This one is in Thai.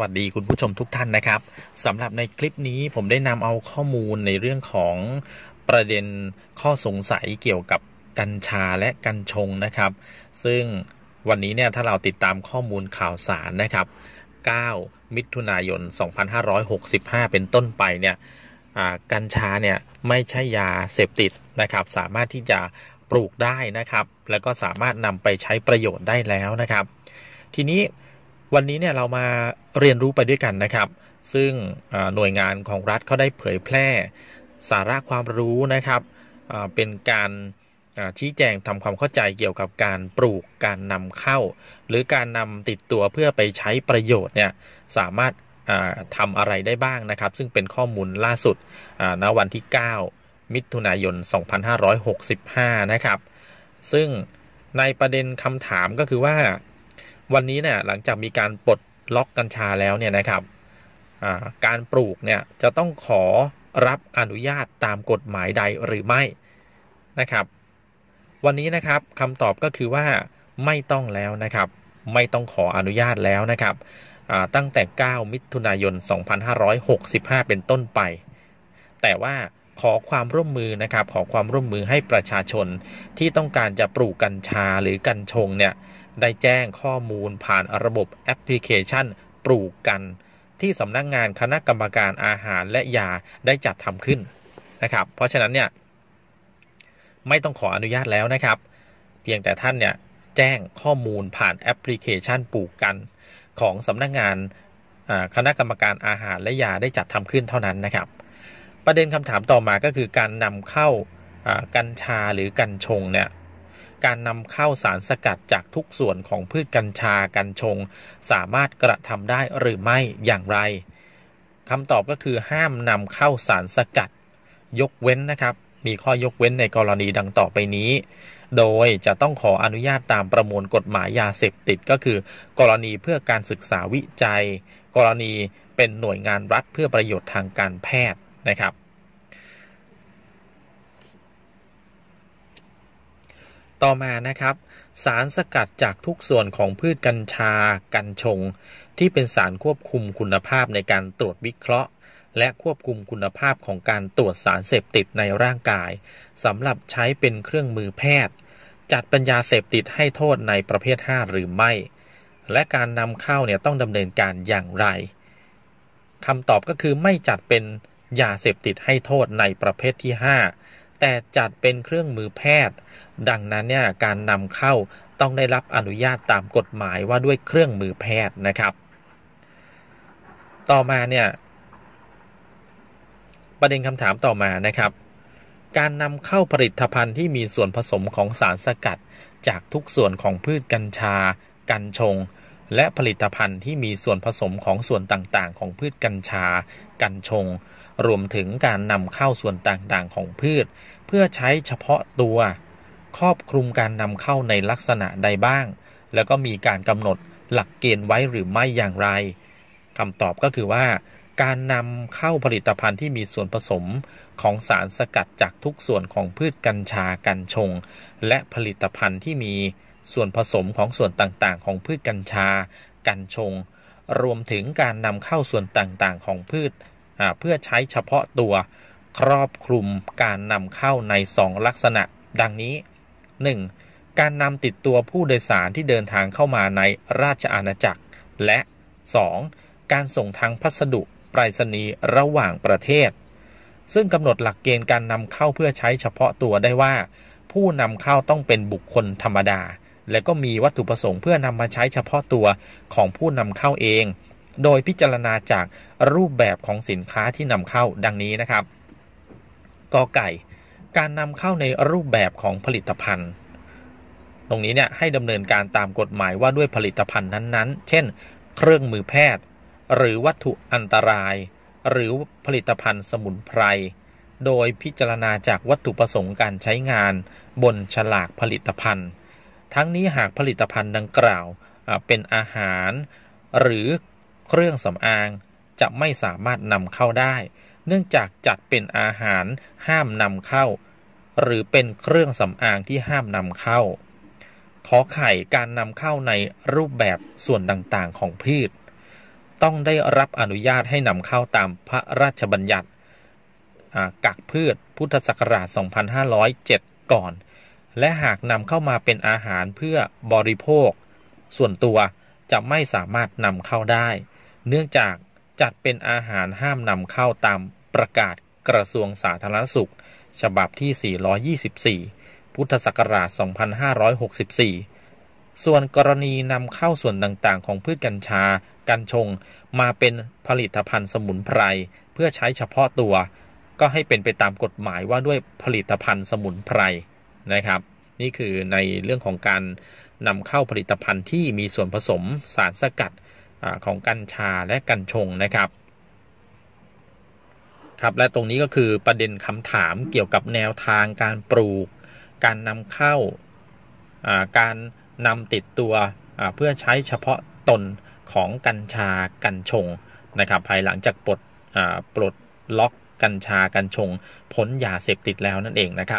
วัสดีคุณผู้ชมทุกท่านนะครับสำหรับในคลิปนี้ผมได้นำเอาข้อมูลในเรื่องของประเด็นข้อสงสัยเกี่ยวกับกัญชาและกัญชงนะครับ ซึ่งวันนี้ เนี่ย ถ้าเราติดตามข้อมูลข่าวสารนะครับ 9 มิถุนายน 2565 เป็นต้นไปเนี่ยกัญชา เนี่ย ไม่ใช่ยาเสพติดนะครับ สามารถที่จะปลูกได้นะครับ แล้วก็สามารถนำไปใช้ประโยชน์ได้แล้วนะครับ ทีนี้วันนี้เนี่ยเรามาเรียนรู้ไปด้วยกันนะครับ ซึ่งหน่วยงานของรัฐเขาได้เผยแพร่สาระความรู้นะครับเป็นการชี้แจงทำความเข้าใจเกี่ยวกับการปลูกการนำเข้า หรือการนำติดตัวเพื่อไปใช้ประโยชน์เนี่ย สามารถทำอะไรได้บ้างนะครับ ซึ่งเป็นข้อมูลล่าสุดณวันที่ 9 มิถุนายน 2565 นะครับ ซึ่งในประเด็นคำถามก็คือว่าวันนี้เนี่ยหลังจากมีการปลดล็อกกัญชาแล้วเนี่ยนะครับการปลูกเนี่ยจะต้องขอรับอนุญาตตามกฎหมายใดหรือไม่นะครับวันนี้นะครับคำตอบก็คือว่าไม่ต้องแล้วนะครับ ไม่ต้องขออนุญาตแล้วนะครับ ตั้งแต่ 9 มิถุนายน 2565 เป็นต้นไป แต่ว่าขอความร่วมมือนะครับ ขอความร่วมมือให้ประชาชน ที่ต้องการจะปลูกกัญชาหรือกัญชงเนี่ยได้แจ้งข้อมูลผ่านระบบแอปพลิเคชันปลูกกัน ที่สำนักงงานคณะกรรมการอาหารและยาได้จัดทำขึ้นนะครับ เพราะฉะนั้นเนี่ยไม่ต้องขออนุญาตแล้วนะครับเพียงแต่ท่านเนี่ยแจ้งข้อมูลผ่านแอปพลิเคชันปลูกกัน ของสำนักงงานคณะกรรมการอาหารและยาได้จัดทำขึ้นเท่านั้นนะครับ ประเด็นคำถามต่อมาก็คือการนำเข้ากัญชาหรือกัญชงเนี่ยการนำเข้าสารสกัดจากทุกส่วนของพืชกัญชากัญชง สามารถกระทำได้หรือไม่อย่างไรคำตอบก็คือ ห้ามนำเข้าสารสกัด ยกเว้นนะครับ มีข้อยกเว้นในกรณีดังต่อไปนี้ โดยจะต้องขออนุญาตตามประมวลกฎหมายยาเสพติดก็คือ กรณีเพื่อการศึกษาวิจัย กรณีเป็นหน่วยงานรัฐเพื่อประโยชน์ทางการแพทย์นะครับต่อมานะครับ สารสกัดจากทุกส่วนของพืชกัญชา กัญชง ที่เป็นสารควบคุมคุณภาพในการตรวจวิเคราะห์ และควบคุมคุณภาพของการตรวจสารเสพติดในร่างกายสำหรับใช้เป็นเครื่องมือแพทย์ จัดปัญญาเสพติดให้โทษในประเภท 5 หรือไม่ และการนำเข้าเนี่ยต้องดำเนินการอย่างไรคำตอบก็คือไม่จัดเป็นยาเสพติดให้โทษในประเภทที่ 5แต่จัดเป็นเครื่องมือแพทย์ ดังนั้นเนี่ยการนำเข้าต้องได้รับอนุญาตตามกฎหมายว่าด้วยเครื่องมือแพทย์นะครับ ต่อมาเนี่ยประเด็นคำถามต่อมานะครับ การนำเข้าผลิตภัณฑ์ที่มีส่วนผสมของสารสกัด จากทุกส่วนของพืชกัญชา กัญชง และผลิตภัณฑ์ที่มีส่วนผสมของส่วนต่างๆ ของพืชกัญชา กัญชงรวมถึงการนำเข้าส่วนต่างๆของพืช เพื่อใช้เฉพาะตัว ครอบคลุมการนำเข้าในลักษณะใดบ้าง แล้วก็มีการกำหนดหลักเกณฑ์ไว้หรือไม่อย่างไรคำตอบก็คือว่าการนำเข้าผลิตภัณฑ์ที่มีส่วนผสมของสารสกัดจากทุกส่วนของพืชกัญชา กัญชง และผลิตภัณฑ์ที่มีส่วนผสมของส่วนต่างๆ ของพืชกัญชา กัญชง รวมถึงการนำเข้าส่วนต่างๆของพืชเพื่อใช้เฉพาะตัวครอบคลุมการนำเข้าใน 2 ลักษณะ ดังนี้ 1. การนำติดตัวผู้โดยสารที่เดินทางเข้ามาในราชอาณาจักร และ 2. การส่งทางพัสดุปรษณีย์ระหว่างประเทศ ซึ่งกำหนดหลักเกณฑ์การนำเข้าเพื่อใช้เฉพาะตัวได้ว่า ผู้นำเข้าต้องเป็นบุคคลธรรมดา และก็มีวัตถุประสงค์เพื่อนำมาใช้เฉพาะตัวของผู้นำเข้าเองโดยพิจารณาจากรูปแบบของสินค้าที่ นำเข้า ดังนี้นะครับกอไก่ การ นำเข้าในรูปแบบของผลิตภัณฑ์ ตรงนี้เนี่ยให้ดำเนินการตามกฎหมายว่าด้วยผลิตภัณฑ์นั้นๆ เช่น เครื่องมือแพทย์ หรือวัตถุอันตราย หรือผลิตภัณฑ์สมุนไพร โดยพิจารณาจากวัตถุประสงค์การใช้งาน บนฉลากผลิตภัณฑ์ ทั้งนี้หากผลิตภัณฑ์ดังกล่าวเป็นอาหารหรือเครื่องสำอางจะไม่สามารถนำเข้าได้ เนื่องจากจัดเป็นอาหารห้ามนำเข้า หรือเป็นเครื่องสำอางที่ห้ามนำเข้า ขอไข่การนำเข้าในรูปแบบส่วนต่างๆของพืช ต้องได้รับอนุญาตให้นำเข้าตามพระราชบัญญัติกักพืชพุทธศักราช 2507 ก่อน และหากนำเข้ามาเป็นอาหารเพื่อบริโภค ส่วนตัวจะไม่สามารถนำเข้าได้เนื่องจากจัดเป็นอาหารห้ามนำเข้าตามประกาศกระทรวงสาธารณสุข ฉบับที่ 424 พุทธศักราช 2564 ส่วนกรณีนำเข้าส่วนต่างๆ ของพืชกัญชา กัญชง มาเป็นผลิตภัณฑ์สมุนไพรเพื่อใช้เฉพาะตัว ก็ให้เป็นไปตามกฎหมายว่าด้วยผลิตภัณฑ์สมุนไพรนะครับ นี่คือในเรื่องของการนำเข้าผลิตภัณฑ์ที่มีส่วนผสมสารสกัดของกัญชาและกัญชงนะครับครับ และตรงนี้ก็คือประเด็นคำถามเกี่ยวกับแนวทางการปลูก การนำเข้าการนำติดตัวเพื่อใช้เฉพาะตนของกัญชากัญชงนะครับภายหลังจากปลดปลดล็อกกัญชากัญชงพ้นยาเสพติดแล้วนั่นเองนะครับ